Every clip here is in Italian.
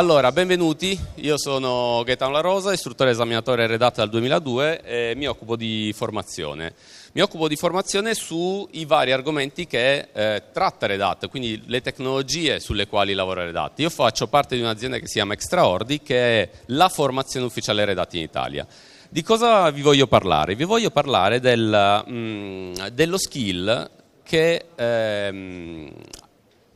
Allora, benvenuti, io sono Gaetano La Rosa, istruttore esaminatore redatta dal 2002 e mi occupo di formazione. Mi occupo di formazione sui vari argomenti che eh, tratta Redat, quindi le tecnologie sulle quali lavora Redat. Io faccio parte di un'azienda che si chiama Extraordi, che è la formazione ufficiale Redat in Italia. Di cosa vi voglio parlare? Vi voglio parlare del, mh, mm, dello skill che ehm,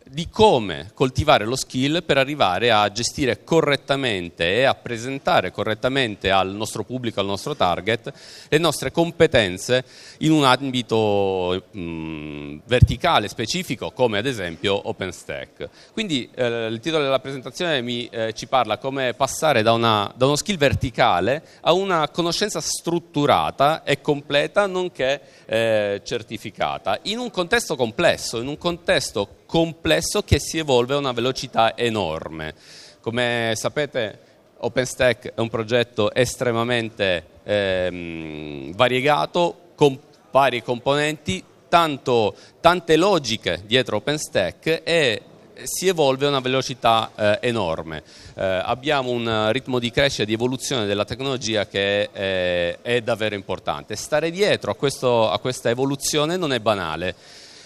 di come coltivare lo skill per arrivare a gestire correttamente e a presentare correttamente al nostro pubblico, al nostro target, le nostre competenze in un ambito mh, verticale specifico come ad esempio OpenStack. Quindi eh, il titolo della presentazione mi, eh, ci parla come passare da, una, da uno skill verticale a una conoscenza strutturata e completa nonché eh, certificata in un contesto complesso, in un contesto complesso che si evolve a una velocità enorme. Come sapete, OpenStack è un progetto estremamente ehm, variegato, con vari componenti, tanto, tante logiche dietro OpenStack e si evolve a una velocità eh, enorme. Eh, abbiamo un ritmo di crescita, e di evoluzione della tecnologia che è, è davvero importante. Stare dietro a, questo, a questa evoluzione non è banale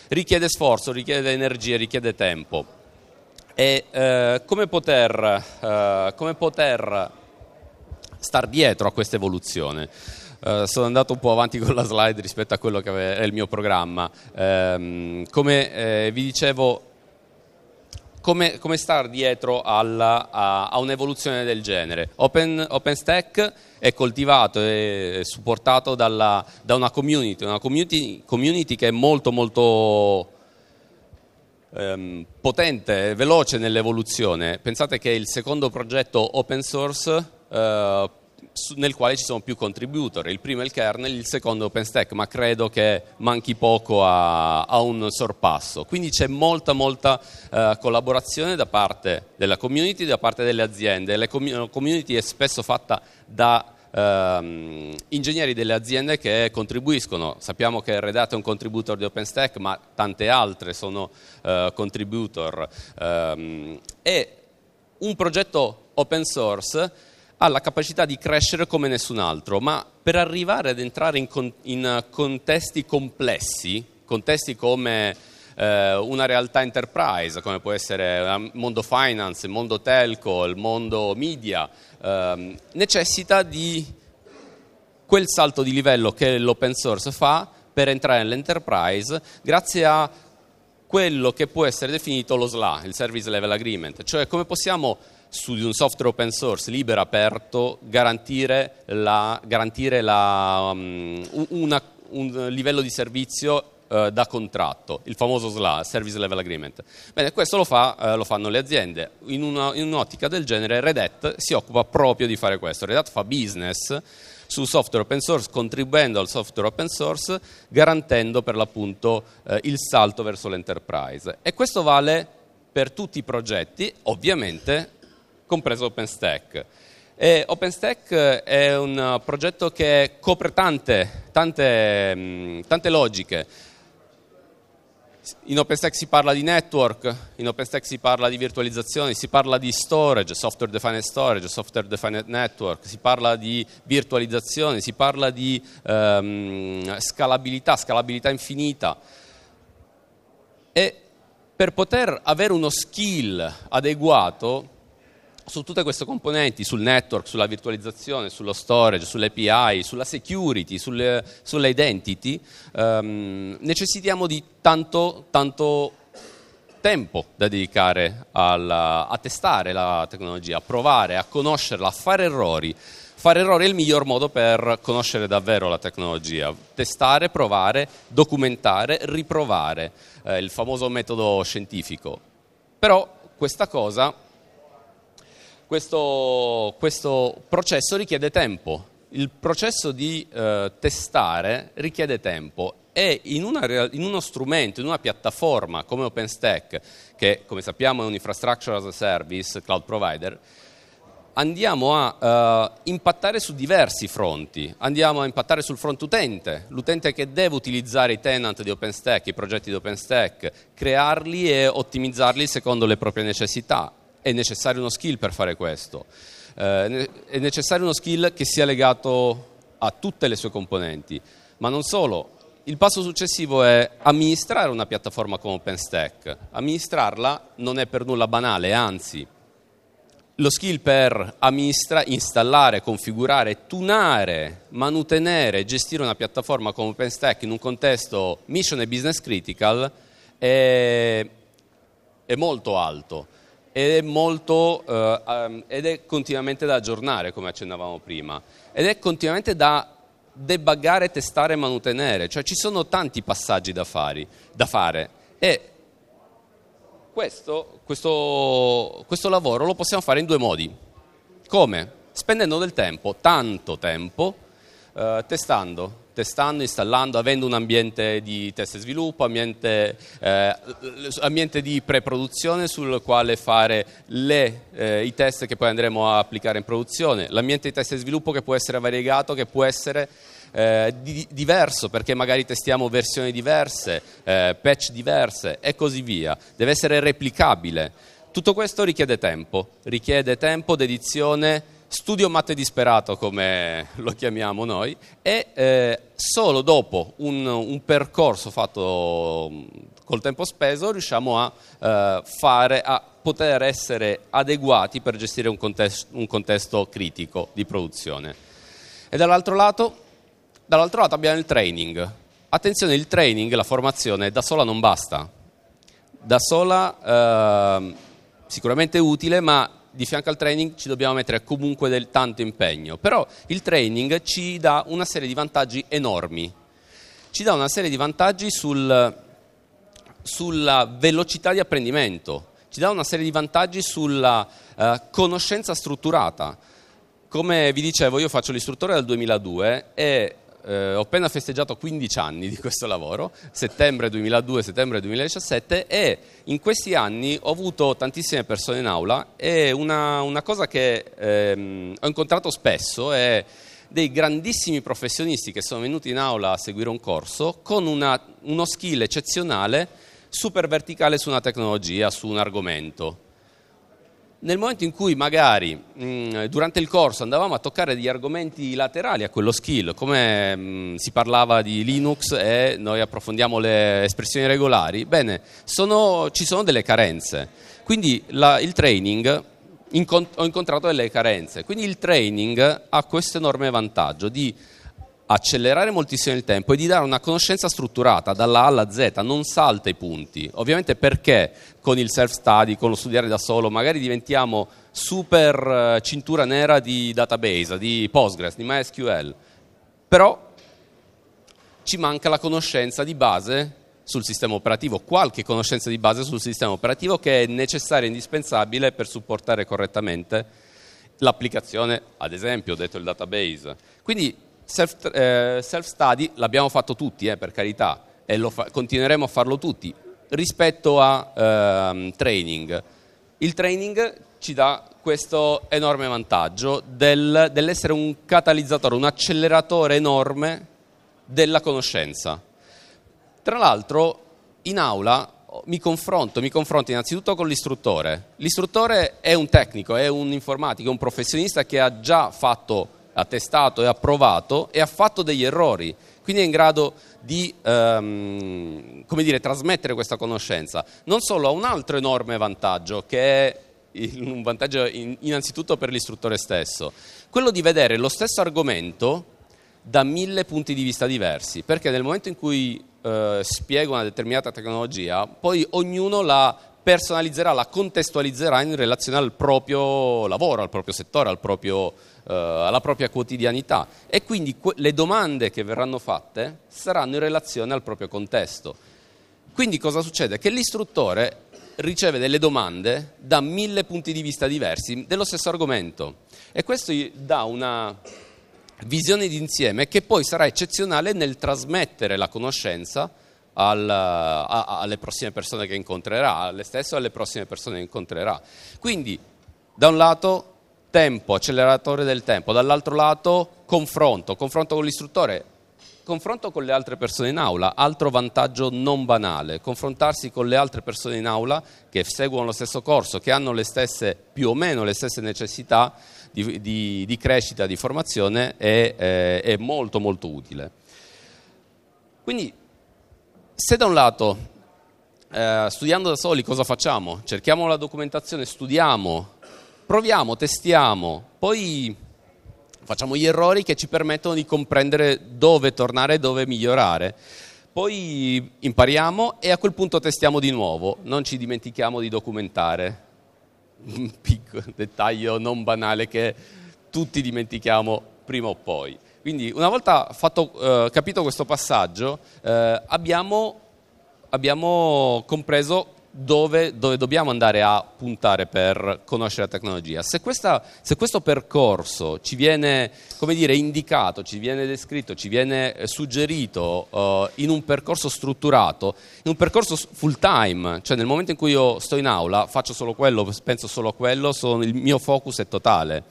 richiede sforzo, richiede energia, richiede tempo. E eh, come, poter, eh, come poter star dietro a questa evoluzione? Uh, sono andato un po' avanti con la slide rispetto a quello che è il mio programma. Um, come eh, vi dicevo, come, come star dietro alla, a, a, un'evoluzione del genere. Open, OpenStack è coltivato e supportato dalla, da una community, una community, community, che è molto molto ehm, potente e veloce nell'evoluzione. Pensate che il secondo progetto open source eh, nel quale ci sono più contributor. Il primo è il kernel, il secondo è OpenStack, ma credo che manchi poco a, a un sorpasso. Quindi c'è molta, molta eh, collaborazione da parte della community, da parte delle aziende. La community è spesso fatta da ehm, ingegneri delle aziende che contribuiscono. Sappiamo che Red Hat è un contributor di OpenStack, ma tante altre sono eh, contributor. Ehm, e un progetto open source ha la capacità di crescere come nessun altro, ma per arrivare ad entrare in, con, in eh, contesti complessi, contesti come eh, una realtà enterprise, come può essere il ehm, mondo finance, il mondo telco, il mondo media, eh, necessita di quel salto di livello che l'open source fa per entrare nell'enterprise grazie a quello che può essere definito lo SLA, il Service Level Agreement, cioè come possiamo su di un software open source libero e aperto garantire, la, garantire la, um, una, un livello di servizio uh, da contratto, il famoso SLA, Service Level Agreement. Bene, questo lo, fa, uh, lo fanno le aziende. In, una, in un'ottica del genere Red Hat si occupa proprio di fare questo. Red Hat fa business su software open source, contribuendo al software open source, garantendo per l'appunto eh, il salto verso l'enterprise. E questo vale per tutti i progetti, ovviamente compreso OpenStack. E OpenStack eh, è un eh, progetto che copre tante, tante, mm, tante logiche. In OpenStack si parla di network, in OpenStack si parla di virtualizzazione, si parla di storage, software defined storage, software defined network, si parla di virtualizzazione, si parla di um, scalabilità, scalabilità infinita. E per poter avere uno skill adeguato su tutte queste componenti, sul network, sulla virtualizzazione, sullo storage, sull'API, sulla security, sulle, sulle identity, ehm, necessitiamo di tanto, tanto tempo da dedicare alla, a testare la tecnologia, a provare, a conoscerla, a fare errori. Fare errori è il miglior modo per conoscere davvero la tecnologia, testare, provare, documentare, riprovare, eh, il famoso metodo scientifico. Però questa cosa questo, questo processo richiede tempo, il processo di eh, testare richiede tempo e in, una, in, uno strumento, in una piattaforma come OpenStack, che come sappiamo è un infrastructure as a service, cloud provider, andiamo a eh, impattare su diversi fronti, andiamo a impattare sul fronte utente, l'utente che deve utilizzare i tenant di OpenStack, i progetti di OpenStack, crearli e ottimizzarli secondo le proprie necessità, è necessario uno skill per fare questo. Eh, è necessario uno skill che sia legato a tutte le sue componenti, ma non solo. Il passo successivo è amministrare una piattaforma come OpenStack. Amministrarla non è per nulla banale, anzi, lo skill per amministrare, installare, configurare, tunare, manutenere, gestire una piattaforma come OpenStack in un contesto mission e business critical è, è molto alto ed è, molto, eh, ehm, ed è continuamente da aggiornare, come accennavamo prima, ed è continuamente da debuggare, testare e mantenere, cioè ci sono tanti passaggi da, fari, da fare e questo, questo, questo lavoro lo possiamo fare in due modi. Come? Spendendo del tempo, tanto tempo, eh, testando, testando, installando, avendo un ambiente di test e sviluppo, ambiente, eh, ambiente di preproduzione sul quale fare le, eh, i test che poi andremo a applicare in produzione, l'ambiente di test e sviluppo che può essere variegato, che può essere eh, di, diverso perché magari testiamo versioni diverse, eh, patch diverse e così via. Deve essere replicabile. Tutto questo richiede tempo, richiede tempo, dedizione studio matte disperato come lo chiamiamo noi e eh, solo dopo un, un, percorso fatto mm, col tempo speso riusciamo a, eh, fare, a poter essere adeguati per gestire un, contest, un contesto critico di produzione. E dall'altro lato, dall'altro lato abbiamo il training. Attenzione, il training, la formazione da sola non basta. Da sola eh, sicuramente utile, ma di fianco al training ci dobbiamo mettere comunque del tanto impegno, però il training ci dà una serie di vantaggi enormi, ci dà una serie di vantaggi sul, sulla velocità di apprendimento, ci dà una serie di vantaggi sulla eh, conoscenza strutturata. Come vi dicevo, io faccio l'istruttore dal 2002 e eh, ho appena festeggiato 15 anni di questo lavoro, settembre 2002, settembre 2017 e in questi anni ho avuto tantissime persone in aula e una, una cosa che ehm, ho incontrato spesso è dei grandissimi professionisti che sono venuti in aula a seguire un corso con una, uno skill eccezionale super verticale su una tecnologia, su un argomento nel momento in cui magari mm, durante il corso andavamo a toccare degli argomenti laterali a quello skill, come mm, si parlava di Linux e noi approfondiamo le espressioni regolari, bene, sono, ci sono delle carenze. Quindi la, il training, incont- ho incontrato delle carenze, quindi il training ha questo enorme vantaggio di accelerare moltissimo il tempo e di dare una conoscenza strutturata dalla A alla Z, non salta i punti. Ovviamente perché con il self-study, con lo studiare da solo, magari diventiamo super eh, cintura nera di database, di Postgres, di MySQL, però ci manca la conoscenza di base sul sistema operativo, qualche conoscenza di base sul sistema operativo che è necessaria e indispensabile per supportare correttamente l'applicazione, ad esempio, ho detto il database. Quindi Self, eh, study l'abbiamo fatto tutti, eh, per carità, e lo fa- continueremo a farlo tutti. Rispetto a ehm, training, il training ci dà questo enorme vantaggio del, dell'essere un catalizzatore, un acceleratore enorme della conoscenza. Tra l'altro, in aula oh, mi confronto, mi confronto innanzitutto con l'istruttore. L'istruttore è un tecnico, è un informatico, è un professionista che ha già fatto attestato e approvato e ha fatto degli errori, quindi è in grado di ehm, dire, trasmettere questa conoscenza. Non solo, ha un altro enorme vantaggio che è un vantaggio innanzitutto per l'istruttore stesso, quello di vedere lo stesso argomento da mille punti di vista diversi, perché nel momento in cui eh, spiego una determinata tecnologia, poi ognuno la personalizzerà, la contestualizzerà in relazione al proprio lavoro, al proprio settore, al proprio, eh, alla propria quotidianità e quindi que- le domande che verranno fatte saranno in relazione al proprio contesto. Quindi cosa succede? Che l'istruttore riceve delle domande da mille punti di vista diversi dello stesso argomento e questo gli dà una visione d'insieme che poi sarà eccezionale nel trasmettere la conoscenza al, a, alle prossime persone che incontrerà, a lei stesso alle prossime persone che incontrerà. Quindi, da un lato, tempo, acceleratore del tempo, dall'altro lato, confronto, confronto con l'istruttore, confronto con le altre persone in aula, altro vantaggio non banale, confrontarsi con le altre persone in aula che seguono lo stesso corso, che hanno le stesse, più o meno le stesse necessità di, di, di crescita, di formazione, è, è, eh, è molto molto utile. Quindi se da un lato eh, studiando da soli cosa facciamo? Cerchiamo la documentazione, studiamo, proviamo, testiamo, poi facciamo gli errori che ci permettono di comprendere dove tornare e dove migliorare. Poi impariamo e a quel punto testiamo di nuovo, non ci dimentichiamo di documentare. Un piccolo dettaglio non banale che tutti dimentichiamo prima o poi. Quindi una volta fatto, eh, capito questo passaggio eh, abbiamo, abbiamo, compreso dove, dove, dobbiamo andare a puntare per conoscere la tecnologia. Se, questa, se questo percorso ci viene dire, indicato, ci viene descritto, ci viene eh, suggerito eh, in un percorso strutturato, in un percorso full time, cioè nel momento in cui io sto in aula faccio solo quello, penso solo a quello, sono, il mio focus è totale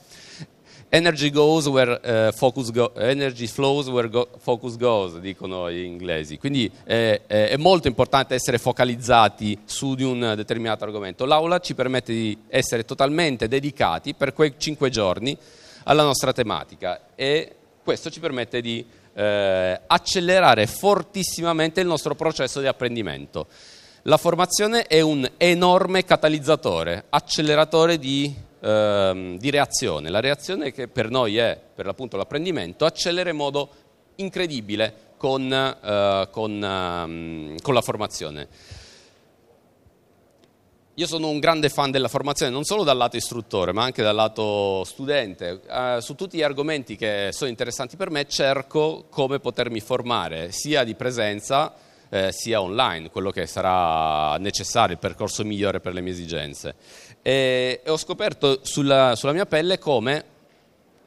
Energy, goes where, eh, focus go, energy flows where go, focus goes, dicono gli inglesi. Quindi eh, eh, è molto importante essere focalizzati su di un determinato argomento. L'aula ci permette di essere totalmente dedicati per quei cinque giorni alla nostra tematica e questo ci permette di eh, accelerare fortissimamente il nostro processo di apprendimento. La formazione è un enorme catalizzatore, acceleratore di ehm, di reazione, la reazione che per noi è per l'appunto l'apprendimento, accelera in modo incredibile con, eh, con, ehm, con la formazione. Io sono un grande fan della formazione, non solo dal lato istruttore, ma anche dal lato studente. Eh, su tutti gli argomenti che sono interessanti per me cerco come potermi formare, sia di presenza, eh, sia online, quello che sarà necessario, il percorso migliore per le mie esigenze. E, e ho scoperto sulla, sulla mia pelle come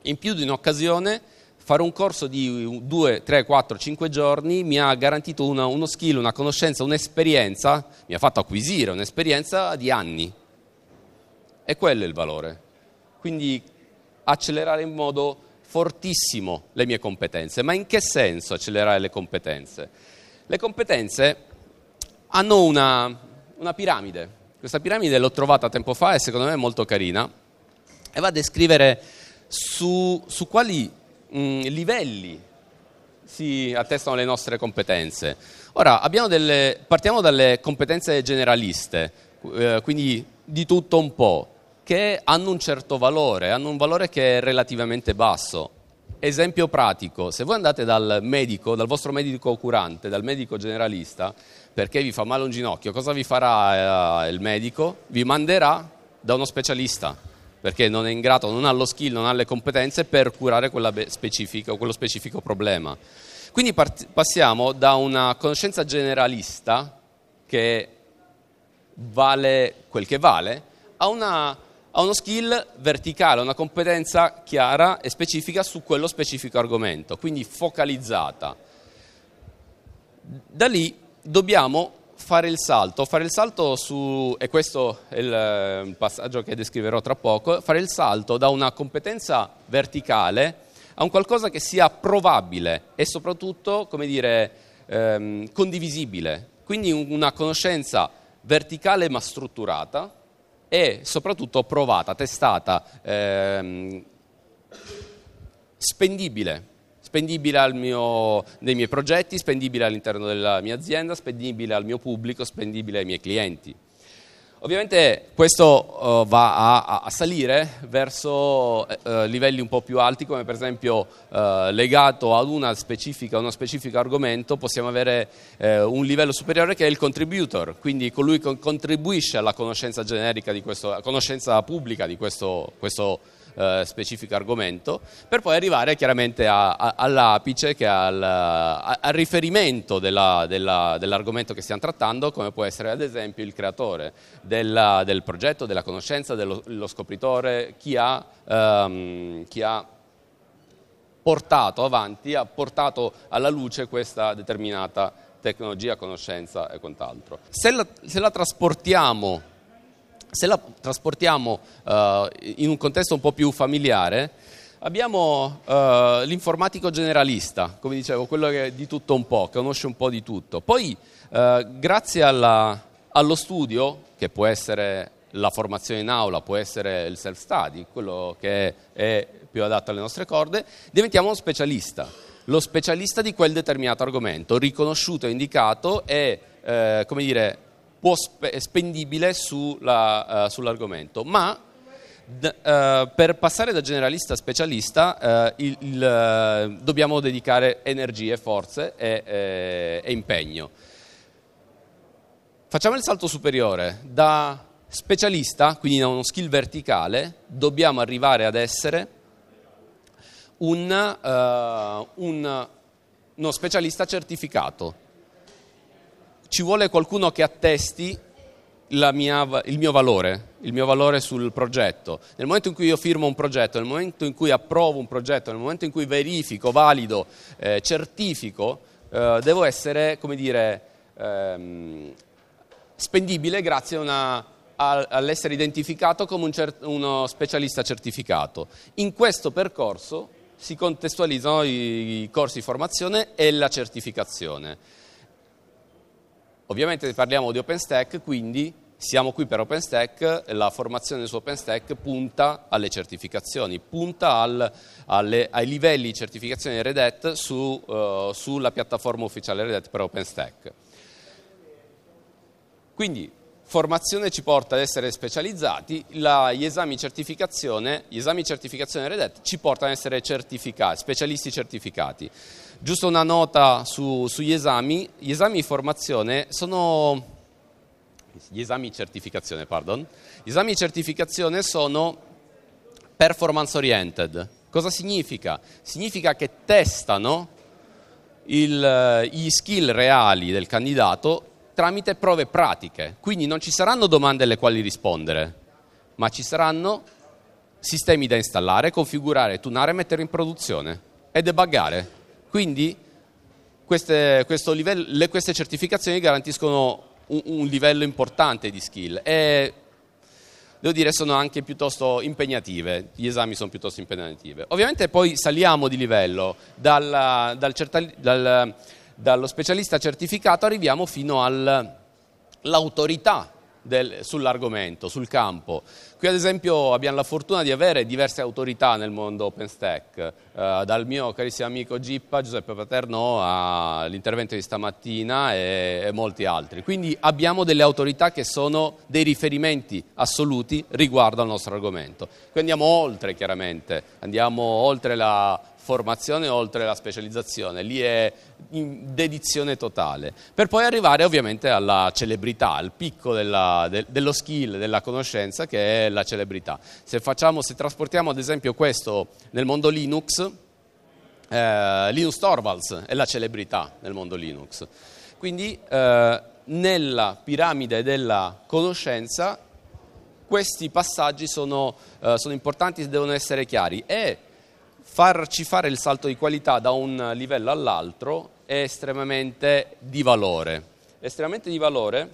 in più di un'occasione fare un corso di 2, 3, 4, 5 giorni mi ha garantito una, uno skill, una conoscenza, un'esperienza, mi ha fatto acquisire un'esperienza di anni. E quello è il valore. Quindi accelerare in modo fortissimo le mie competenze. Ma in che senso accelerare le competenze? Le competenze hanno una, una piramide. Questa piramide l'ho trovata tempo fa e secondo me è molto carina e va a descrivere su, su quali mh, mm, livelli si attestano le nostre competenze. Ora, delle, partiamo dalle competenze generaliste, eh, quindi di tutto un po', che hanno un certo valore, hanno un valore che è relativamente basso. Esempio pratico, se voi andate dal medico, dal vostro medico curante, dal medico generalista, perché vi fa male un ginocchio, cosa vi farà eh, il medico? Vi manderà da uno specialista, perché non è in grado, non ha lo skill, non ha le competenze per curare specifico, quello specifico problema. Quindi part- passiamo da una conoscenza generalista, che vale quel che vale, a una ha uno skill verticale, una competenza chiara e specifica su quello specifico argomento, quindi focalizzata. Da lì dobbiamo fare il salto, fare il salto su, e questo è il eh, passaggio che descriverò tra poco, fare il salto da una competenza verticale a un qualcosa che sia provabile e soprattutto, come dire, ehm, condivisibile, quindi una conoscenza verticale ma strutturata, e soprattutto provata, testata, ehm, spendibile spendibile mio, nei miei progetti, spendibile all'interno della mia azienda, spendibile al mio pubblico, spendibile ai miei clienti. Ovviamente questo uh, va a, a, salire verso uh, livelli un po' più alti, come per esempio uh, legato ad una specifica, uno specifico argomento possiamo avere un livello superiore che è il contributor, quindi colui che contribuisce alla conoscenza generica di questo, conoscenza pubblica di questo, questo eh, specifico argomento, per poi arrivare chiaramente a, a, all'apice che è al, a, al riferimento della, della, dell'argomento che stiamo trattando, come può essere ad esempio il creatore della, del progetto, della conoscenza, dello scopritore, chi ha, ehm, chi ha portato avanti, ha portato alla luce questa determinata tecnologia, conoscenza e quant'altro. Se la, se la trasportiamo se la trasportiamo uh, in un contesto un po' più familiare, abbiamo uh, l'informatico generalista, come dicevo, quello che è di tutto un po', conosce un po' di tutto. Poi, uh, grazie alla, allo studio, che può essere la formazione in aula, può essere il self-study, quello che è più adatto alle nostre corde, diventiamo uno specialista. Lo specialista di quel determinato argomento, riconosciuto e indicato e, eh, come dire, può spe- spendibile sulla, uh, eh, sull'argomento, ma d- uh, per passare da generalista a specialista uh, il, il, dobbiamo dedicare energie, forze e, e, e impegno. Facciamo il salto superiore, da specialista, quindi da uno skill verticale, dobbiamo arrivare ad essere un, uh, un, uno specialista certificato ci vuole qualcuno che attesti mia, il mio valore, il mio valore sul progetto. Nel momento in cui io firmo un progetto, nel momento in cui approvo un progetto, nel momento in cui verifico, valido, eh, certifico, eh, devo essere, come dire, ehm, spendibile grazie una, a, all'essere identificato come un cer- uno specialista certificato. In questo percorso si contestualizzano i, i corsi di formazione e la certificazione. Ovviamente parliamo di OpenStack, quindi siamo qui per OpenStack, la formazione su OpenStack punta alle certificazioni, punta al, alle, ai livelli di certificazione Red Hat su, uh, sulla piattaforma ufficiale Red Hat per OpenStack. Quindi formazione ci porta ad essere specializzati, la, gli, esami gli esami certificazione Red ci portano ad essere certificati, specialisti certificati. Giusto una nota su, sugli esami, gli esami di formazione sono, gli esami certificazione, pardon, gli esami certificazione sono performance oriented. Cosa significa? Significa che testano il, gli skill reali del candidato tramite prove pratiche. Quindi non ci saranno domande alle quali rispondere, ma ci saranno sistemi da installare, configurare, tunare, mettere in produzione e debuggare. Quindi queste, livello, le, queste certificazioni garantiscono un, un, livello importante di skill e devo dire sono anche piuttosto impegnative, gli esami sono piuttosto impegnativi. Ovviamente poi saliamo di livello dal, dal, dal dallo specialista certificato arriviamo fino all'autorità sull'argomento, sul campo. Qui ad esempio abbiamo la fortuna di avere diverse autorità nel mondo OpenStack, eh, dal mio carissimo amico Gippa, Giuseppe Paterno, all'intervento di stamattina e, e molti altri. Quindi abbiamo delle autorità che sono dei riferimenti assoluti riguardo al nostro argomento. Qui andiamo oltre chiaramente, andiamo oltre la formazione oltre la specializzazione, lì è dedizione totale, per poi arrivare ovviamente alla celebrità, al picco della, de, dello skill, della conoscenza che è la celebrità. Se, facciamo, se trasportiamo ad esempio questo nel mondo Linux, eh, Linus Torvalds è la celebrità nel mondo Linux. Quindi eh, nella piramide della conoscenza questi passaggi sono, eh, sono importanti e devono essere chiari. E farci fare il salto di qualità da un livello all'altro è estremamente di valore. Estremamente di valore,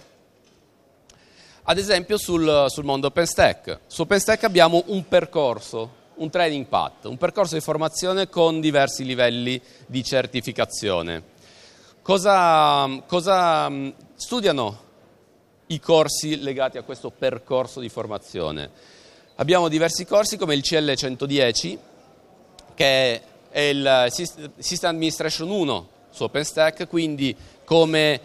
ad esempio, sul, sul mondo OpenStack. Su OpenStack abbiamo un percorso, un training path, un percorso di formazione con diversi livelli di certificazione. Cosa, cosa mm, studiano i corsi legati a questo percorso di formazione? Abbiamo diversi corsi come il CL110, che è il System Administration 1 su OpenStack, quindi come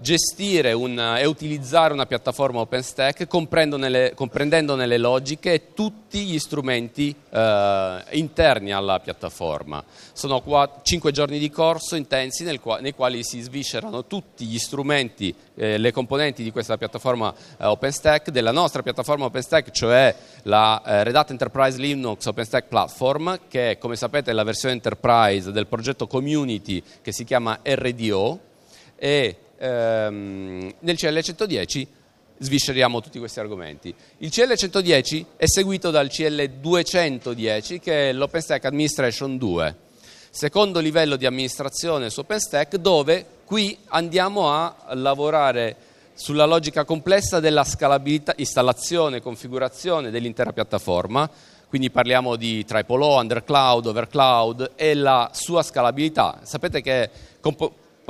gestire un, e utilizzare una piattaforma OpenStack comprendendone, comprendendone le logiche e tutti gli strumenti eh, interni alla piattaforma. Sono qua 5 giorni di corso intensi nel, nei quali si sviscerano tutti gli strumenti, eh, le componenti di questa piattaforma eh, OpenStack, della nostra piattaforma OpenStack, cioè la eh, Red Hat Enterprise Linux OpenStack Platform, che come sapete è la versione enterprise del progetto community che si chiama RDO e ehm, nel CL 110 svisceriamo tutti questi argomenti. Il CL 110 è seguito dal CL 210 che è l'OpenStack Administration 2, secondo livello di amministrazione su OpenStack dove qui andiamo a lavorare sulla logica complessa della scalabilità, installazione, e configurazione dell'intera piattaforma, quindi parliamo di Triple O, Undercloud, Overcloud e la sua scalabilità. Sapete che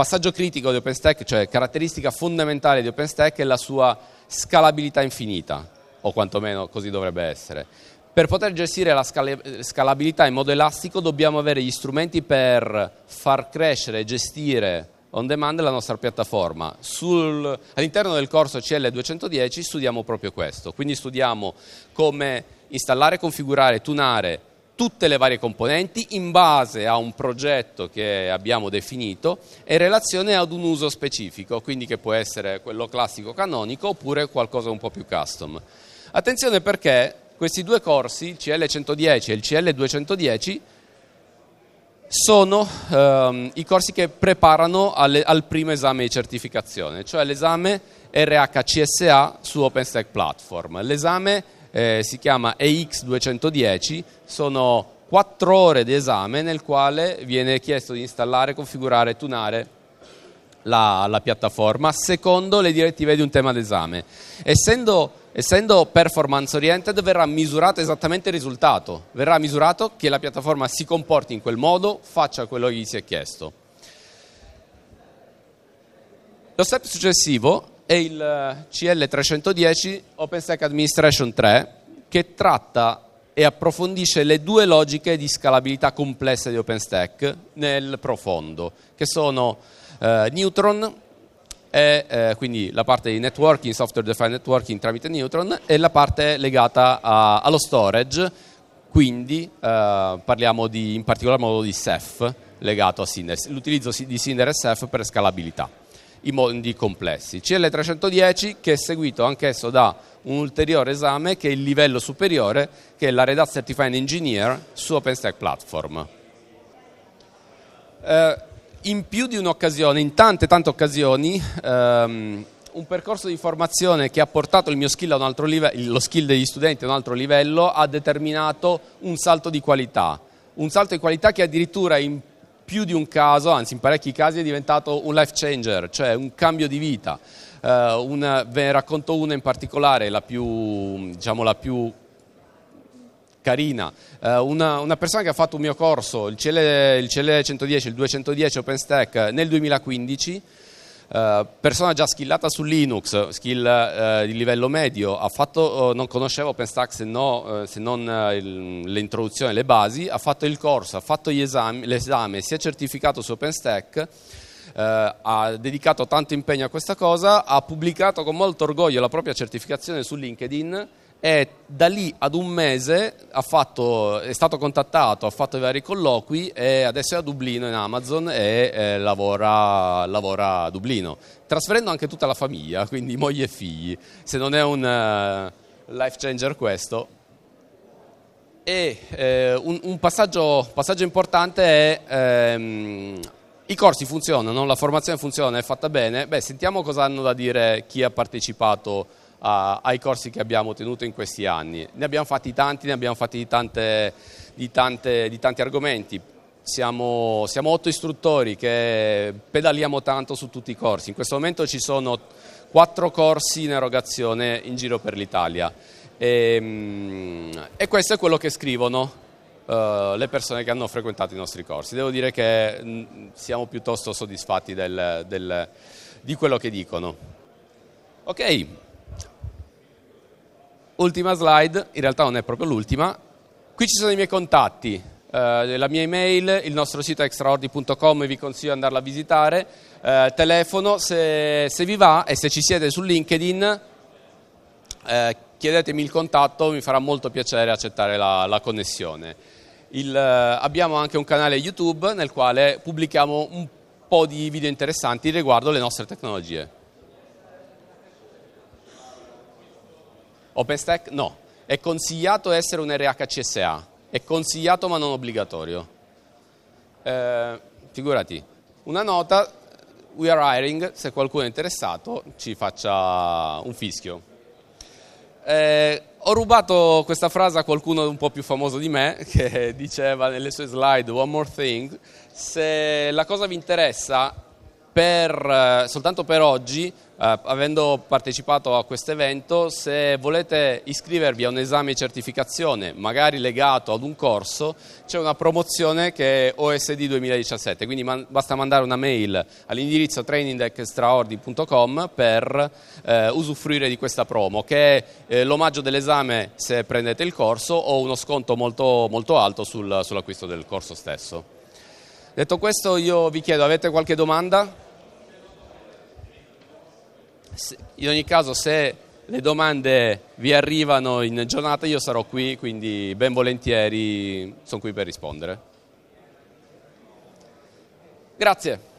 Passaggio critico di OpenStack, cioè caratteristica fondamentale di OpenStack è la sua scalabilità infinita, o quantomeno così dovrebbe essere. Per poter gestire la scalabilità in modo elastico dobbiamo avere gli strumenti per far crescere e gestire on demand la nostra piattaforma. Sul, all'interno del corso CL210 studiamo proprio questo, quindi studiamo come installare, configurare, tunare tutte le varie componenti in base a un progetto che abbiamo definito e in relazione ad un uso specifico, quindi che può essere quello classico canonico oppure qualcosa un po' più custom. Attenzione perché questi due corsi, il CL110 e il CL210, sono ehm, i corsi che preparano alle, al primo esame di certificazione, cioè l'esame RHCSA su OpenStack Platform. L'esame eh, si chiama EX210, sono 4 ore di esame nel quale viene chiesto di installare, configurare, e tunare la, la piattaforma secondo le direttive di un tema d'esame. Essendo essendo performance oriented verrà misurato esattamente il risultato, verrà misurato che la piattaforma si comporti in quel modo, faccia quello che gli si è chiesto. Lo step successivo e il eh, CL310 OpenStack Administration 3 che tratta e approfondisce le due logiche di scalabilità complessa di OpenStack nel profondo, che sono eh, Neutron, e, eh, quindi la parte di networking, software defined networking tramite Neutron, e la parte legata a, allo storage, quindi eh, parliamo di, in particolar modo di Ceph legato a Cinder, l'utilizzo di Cinder e Ceph per scalabilità i mondi complessi. CL310 che è seguito anch'esso da un ulteriore esame che è il livello superiore che è la Red Hat Certified Engineer su OpenStack Platform. Eh, in più di un'occasione, in tante tante occasioni, ehm, un percorso di formazione che ha portato skill live- lo skill degli studenti a un altro livello ha determinato un salto di qualità, un salto di qualità che addirittura in più di un caso, anzi in parecchi casi è diventato un life changer, cioè un cambio di vita. Eh, una, ve ne racconto una in particolare, la più, diciamo, la più carina. Eh, una, una, persona che ha fatto un mio corso, il CL, il CL 110, il 210 OpenStack, nel 2015 eh, persona già skillata su Linux, skill eh, di livello medio, fatto, eh, non conosceva OpenStack se, no, eh, se non eh, il, l'introduzione, le basi, ha fatto il corso, ha fatto esami, l'esame, si è certificato su OpenStack, ha dedicato tanto impegno a questa cosa, ha pubblicato con molto orgoglio la propria certificazione su LinkedIn e da lì ad un mese fatto, è stato contattato, ha fatto vari colloqui e adesso è a Dublino in Amazon e eh, lavora, lavora, a Dublino, trasferendo anche tutta la famiglia, quindi moglie e figli, se non è un uh, life changer questo. E eh, un, un passaggio, passaggio, importante è... Ehm, i corsi funzionano, la formazione funziona, è fatta bene. Beh, sentiamo cosa hanno da dire chi ha partecipato ai corsi che abbiamo tenuto in questi anni. Ne abbiamo fatti tanti, ne abbiamo fatti di, tante, di, tante, di tanti argomenti. Siamo, siamo, otto istruttori che pedaliamo tanto su tutti i corsi. In questo momento ci sono quattro corsi in erogazione in giro per l'Italia. E, ehm, e questo è quello che scrivono uh, le persone che hanno frequentato i nostri corsi. Devo dire che mh, mm, siamo piuttosto soddisfatti del, del, di quello che dicono. Ok, ultima slide, in realtà non è proprio l'ultima. Qui ci sono i miei contatti, eh, la mia email, il nostro sito extraordi.com, vi consiglio di andarla a visitare, eh, telefono, se, se, vi va e se ci siete su LinkedIn eh, chiedetemi il contatto, mi farà molto piacere accettare la, la connessione. Il, eh, abbiamo anche un canale YouTube nel quale pubblichiamo un po' di video interessanti riguardo le nostre tecnologie. OpenStack no, è consigliato essere un RHCSA, è consigliato ma non obbligatorio. Eh, figurati, una nota, we are hiring, se qualcuno è interessato ci faccia un fischio. Eh, ho rubato questa frase a qualcuno un po' più famoso di me che diceva nelle sue slide One more thing, se la cosa vi interessa per, eh, soltanto per oggi, eh, avendo partecipato a questo evento, se volete iscrivervi a un esame di certificazione, magari legato ad un corso, c'è una promozione che è OSD 2017, quindi man- basta mandare una mail all'indirizzo trainingdextraordi.com per eh, usufruire di questa promo, che è eh, l'omaggio dell'esame se prendete il corso o uno sconto molto, molto alto sul, sull'acquisto del corso stesso. Detto questo io vi chiedo, avete qualche domanda? In ogni caso se le domande vi arrivano in giornata io sarò qui, quindi ben volentieri sono qui per rispondere. Grazie.